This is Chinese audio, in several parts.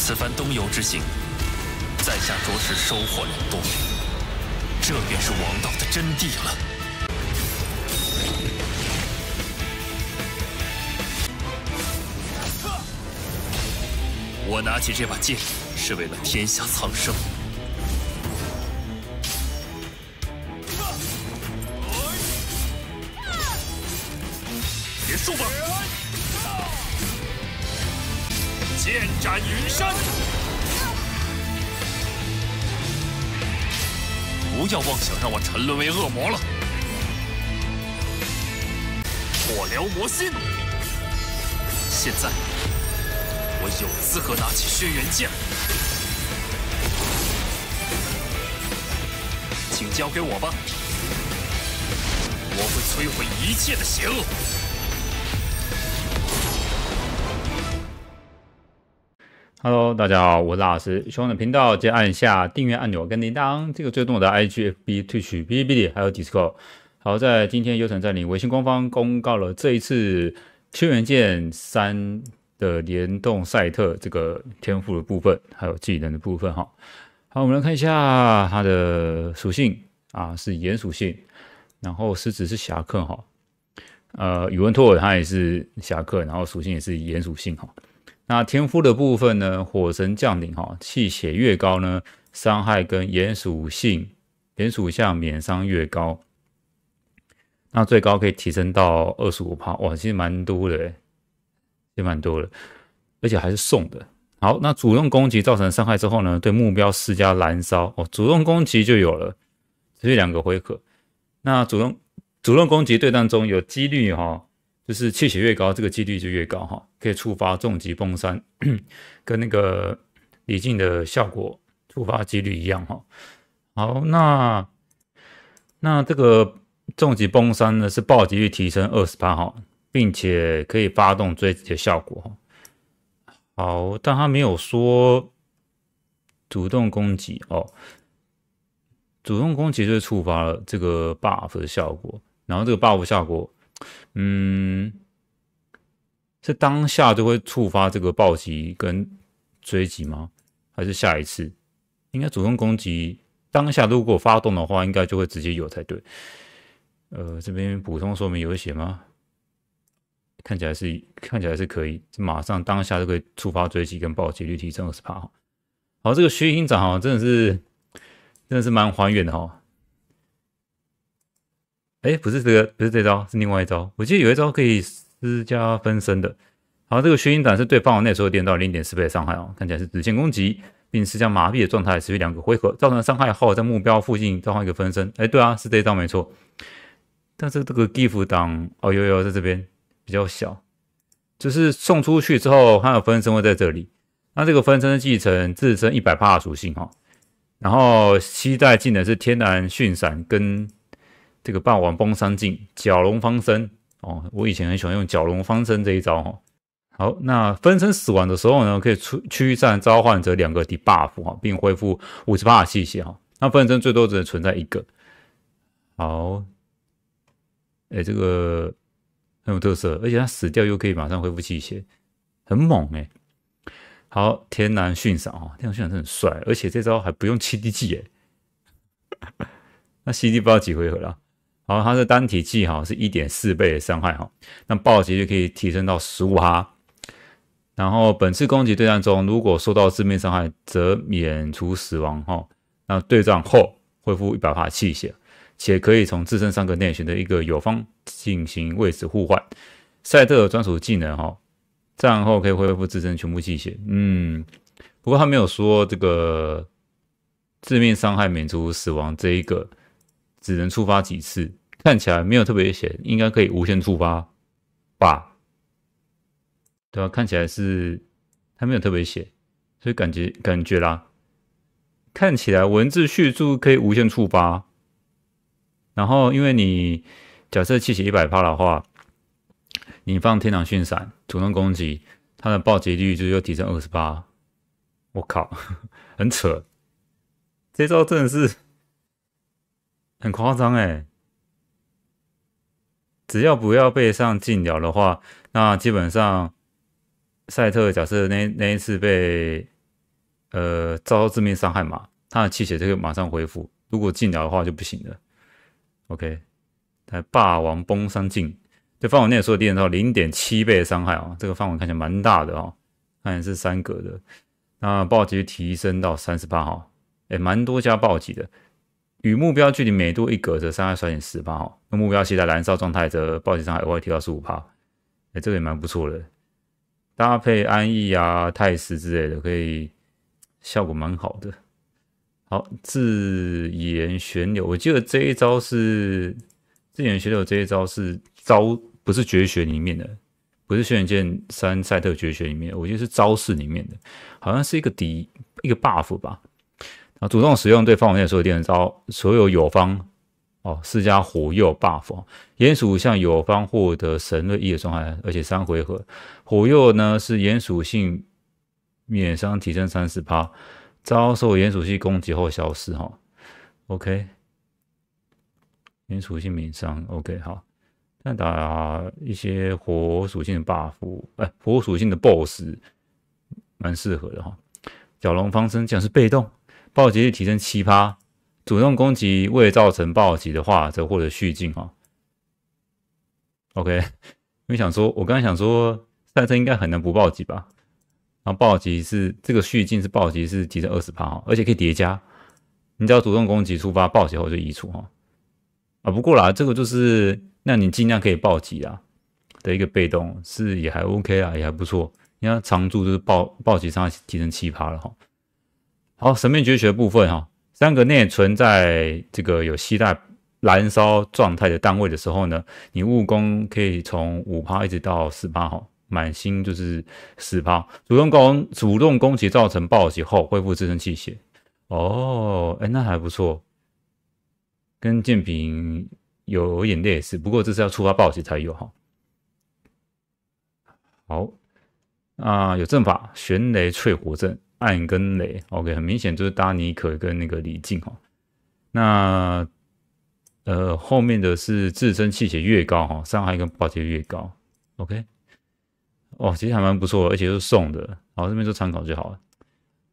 此番东游之行，在下着实收获良多。这便是王道的真谛了。我拿起这把剑，是为了天下苍生。结束吧。剑斩云山，不要妄想让我沉沦为恶魔了。火燎魔心，现在我有资格拿起轩辕剑，请交给我吧，我会摧毁一切的邪恶。Hello，大家好，我是大老师，希望的频道记得按下订阅按钮跟铃铛，这个最踪我的 IG、FB、退 w 哔哩哔哩还有 Discord。好，在今天优城在你微信官方公告了这一次秋元剑三的联动赛特这个天赋的部分，还有技能的部分哈。好，我们来看一下它的属性啊，是岩属性，然后狮子是侠客哈，呃，宇文拓尔他也是侠客，然后属性也是岩属性哈。那天赋的部分呢，火神降临哈，气血越高呢，伤害跟炎属性、炎属性免伤越高。那最高可以提升到二十五哇，其实蛮多的，也蛮多的，而且还是送的。好，那主动攻击造成伤害之后呢，对目标施加燃烧哦。主动攻击就有了，持续两个回合。那主动主动攻击对战中有几率哈。就是气血越高，这个几率就越高哈，可以触发重疾崩山，跟那个李靖的效果触发几率一样哈。好，那那这个重疾崩山呢是暴击率提升二十八哈，并且可以发动追击的效果。好，但他没有说主动攻击哦，主动攻击就触发了这个 buff 的效果，然后这个 buff 效果。嗯，是当下就会触发这个暴击跟追击吗？还是下一次？应该主动攻击当下如果发动的话，应该就会直接有才对。呃，这边补充说明有写吗？看起来是，看起来是可以，马上当下就可以触发追击跟暴击率提升二十趴。好，这个虚影长啊，真的是，真的是蛮还原的哈。哎，不是这个，不是这招，是另外一招。我记得有一招可以施加分身的。好，这个眩晕斩是对范围内的所有敌人零点四倍的伤害哦，看起来是直线攻击，并施加麻痹的状态，持续两个回合，造成伤害后在目标附近召唤一个分身。哎，对啊，是这一招没错。但是这个地缚党哦，有有在这边比较小，就是送出去之后，它的分身会在这里。那这个分身继承自身一百帕属性哦，然后期待技能是天然迅闪跟。这个霸王崩山镜角龙方身哦，我以前很喜欢用角龙方身这一招哦。好，那分身死亡的时候呢，可以驱驱散召唤者两个 debuff 哈，并恢复五十的气血哈。那分身最多只能存在一个。好，哎，这个很有特色，而且他死掉又可以马上恢复气血，很猛哎。好，天然驯赏哦，天然驯赏是很帅，而且这招还不用七滴剂哎。那 CD 道几回合了？好，它是单体技哈，是一点四倍的伤害哈。那暴击就可以提升到十五哈。然后本次攻击对战中，如果受到致命伤害，则免除死亡哈。那对战后恢复一百发气血，且可以从自身三个内选择一个友方进行位置互换。赛特的专属技能哈，战后可以恢复自身全部气血。嗯，不过他没有说这个致命伤害免除死亡这一个。只能触发几次，看起来没有特别写，应该可以无限触发吧？对吧？看起来是它没有特别写，所以感觉感觉啦。看起来文字叙述可以无限触发，然后因为你假设气血一百帕的话，你放天堂迅闪主动攻击，它的暴击率就又提升二十八。我靠，很扯，这招真的是。很夸张哎！只要不要被上禁疗的话，那基本上赛特假设那那一次被呃遭到致命伤害嘛，他的气血就会马上恢复。如果禁疗的话就不行了。OK，他霸王崩山镜，这范围内的所有敌人到零点七倍的伤害哦，这个范围看起来蛮大的哦，看起来是三格的。那暴击提升到三十八号，哎，蛮多加暴击的。与目标距离每多一格，则伤害衰减十八哦。那目标携带燃烧状态，则暴击伤害额外提高十五帕。哎，这个也蛮不错的，搭配安逸啊、泰石之类的，可以效果蛮好的。好，自言旋钮，我记得这一招是自言旋钮这一招是招，不是绝学里面的，不是轩辕剑三赛特绝学里面，我记得是招式里面的，好像是一个敌一个 buff 吧。啊！主动使用对方火内所有电人招所有友方哦施加火右 buff，鼹鼠向友方获得神锐意的伤害，而且三回合。火右呢是鼹鼠性免伤提升三十趴，遭受鼹鼠系攻击后消失哈。OK，鼹属性免伤 OK 好。但打一些火属性的 buff，哎，火属性的 boss 蛮适合的哈。角龙方身讲是被动。暴击率提升七趴，主动攻击未造成暴击的话，则获得续进哦。OK，因为想说，我刚刚想说，赛车应该很难不暴击吧？然后暴击是这个续进是暴击是提升二十趴哈，而且可以叠加。你只要主动攻击触发暴击后就移除哈。啊，不过啦，这个就是让你尽量可以暴击啊的一个被动是也还 OK 啊，也还不错。你看常驻就是暴暴击伤害提升七趴了哈。好，神秘绝学部分哈，三个内存在这个有携带燃烧状态的单位的时候呢，你务攻可以从五趴一直到十趴哈，满星就是十趴。主动攻，主动攻击造成暴击后恢复自身气血。哦，哎，那还不错，跟剑平有有点类似，不过这是要触发暴击才有哈。好，啊，有阵法，玄雷淬火阵。暗跟雷，OK，很明显就是搭尼可跟那个李靖哈。那呃后面的是自身气血越高哈，伤害跟暴击越高，OK。哦，其实还蛮不错，而且是送的，然后这边做参考就好了。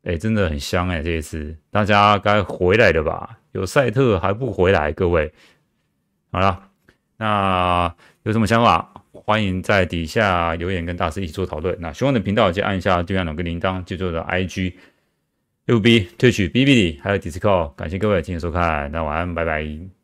哎，真的很香哎，这一次大家该回来了吧？有赛特还不回来，各位。好了，那有什么想法？欢迎在底下留言跟大师一起做讨论。那喜欢的频道就按一下对面两个铃铛，记住我的 I G 六 B Twitch B B D 还有 Discord。感谢各位今天收看，那晚安，拜拜。